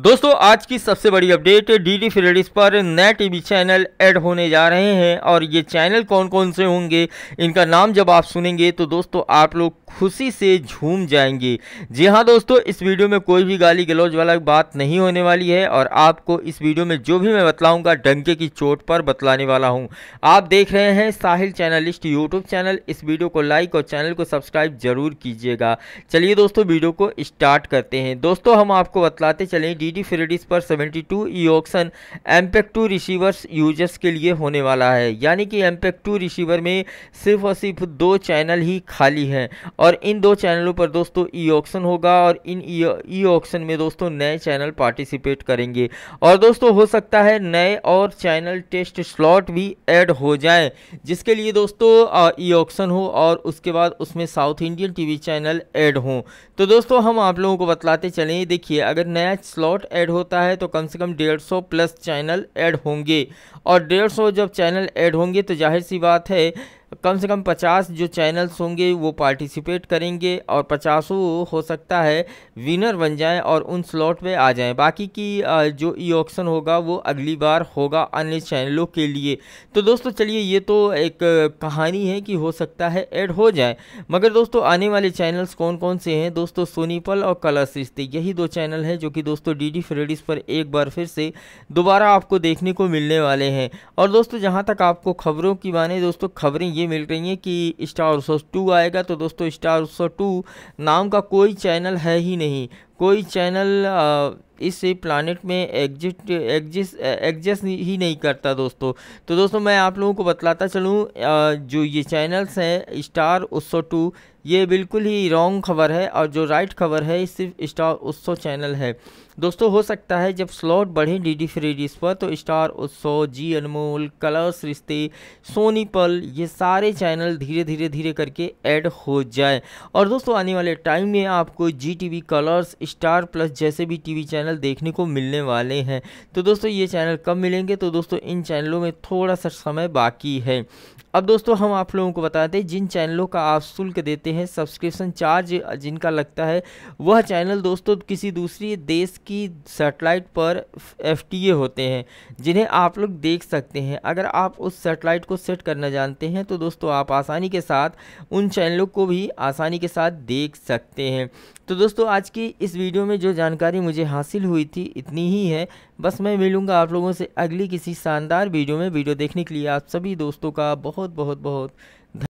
दोस्तों आज की सबसे बड़ी अपडेट डी डी फ्रेडिस पर नए टीवी चैनल ऐड होने जा रहे हैं और ये चैनल कौन कौन से होंगे इनका नाम जब आप सुनेंगे तो दोस्तों आप लोग खुशी से झूम जाएंगे जी हाँ दोस्तों इस वीडियो में कोई भी गाली गलौज वाला बात नहीं होने वाली है और आपको इस वीडियो में जो भी मैं बतलाऊँगा डंके की चोट पर बतलाने वाला हूँ आप देख रहे हैं साहिल चैनलिस्ट यूट्यूब चैनल इस वीडियो को लाइक और चैनल को सब्सक्राइब जरूर कीजिएगा चलिए दोस्तों वीडियो को स्टार्ट करते हैं दोस्तों हम आपको बतलाते चलें डी फ्रेडिस पर 72 two e auction MPEG two receivers users के लिए होने वाला है यानी कि एमपेक टू रिसीवर में सिर्फ और सिर्फ दो चैनल ही खाली हैं और इन दो चैनलों पर दोस्तों ई ऑक्शन होगा और इन ई e-, ऑक्शन में दोस्तों नए चैनल पार्टिसिपेट करेंगे और दोस्तों हो सकता है नए और चैनल टेस्ट स्लॉट भी एड हो जाए जिसके लिए दोस्तों ई ऑक्शन हो और उसके बाद उसमें South Indian TV channel add हों तो दोस्तों हम आप लोगों को बतलाते चलें देखिए अगर नया स्लॉट स्लॉट ऐड होता है तो कम से कम डेढ़ सौ प्लस चैनल ऐड होंगे और डेढ़ सौ जब चैनल ऐड होंगे तो जाहिर सी बात है कम से कम पचास जो चैनल्स होंगे वो पार्टिसिपेट करेंगे और पचासों हो सकता है विनर बन जाएं और उन स्लॉट में आ जाएं बाकी की जो ई ऑक्शन होगा वो अगली बार होगा अन्य चैनलों के लिए तो दोस्तों चलिए ये तो एक कहानी है कि हो सकता है ऐड हो जाए मगर दोस्तों आने वाले चैनल्स कौन कौन से हैं दोस्तों सोनीपल और कला सृष्टि यही दो चैनल हैं जो कि दोस्तों डी डी फ्रेडिस पर एक बार फिर से दोबारा आपको देखने को मिलने वाले हैं और दोस्तों जहाँ तक आपको खबरों की माने दोस्तों खबरें ये ये मिल रही हैं कि स्टार सौ टू आएगा तो दोस्तों स्टार सौ टू नाम का कोई चैनल है ही नहीं कोई चैनल इस प्लानट में एग्जिट एग्जिस एग्जस्ट ही नहीं करता दोस्तों तो दोस्तों मैं आप लोगों को बतलाता चलूँ जो ये चैनल्स हैं स्टार उत्सव टू ये बिल्कुल ही रॉन्ग खबर है और जो राइट खबर है सिर्फ स्टार उत्सव चैनल है दोस्तों हो सकता है जब स्लॉट बढ़े डी डी फ्रीडीज पर तो स्टार उत्सव जी अनमोल कलर्स रिश्ते सोनी पल ये सारे चैनल धीरे धीरे धीरे करके ऐड हो जाए और दोस्तों आने वाले टाइम में आपको Zee T V Colors Star Plus जैसे भी टीवी चैनल देखने को मिलने वाले हैं तो दोस्तों ये चैनल कब मिलेंगे तो दोस्तों इन चैनलों में थोड़ा सा समय बाकी है अब दोस्तों हम आप लोगों को बताते हैं जिन चैनलों का आप शुल्क देते हैं सब्सक्रिप्शन चार्ज जिनका लगता है वह चैनल दोस्तों किसी दूसरी देश की सेटेलाइट पर एफ होते हैं जिन्हें आप लोग देख सकते हैं अगर आप उस सेटेलाइट को सेट करना जानते हैं तो दोस्तों आप आसानी के साथ उन चैनलों को भी आसानी के साथ देख सकते हैं तो दोस्तों आज की इस इस वीडियो में जो जानकारी मुझे हासिल हुई थी इतनी ही है बस मैं मिलूँगा आप लोगों से अगली किसी शानदार वीडियो में वीडियो देखने के लिए आप सभी दोस्तों का बहुत बहुत बहुत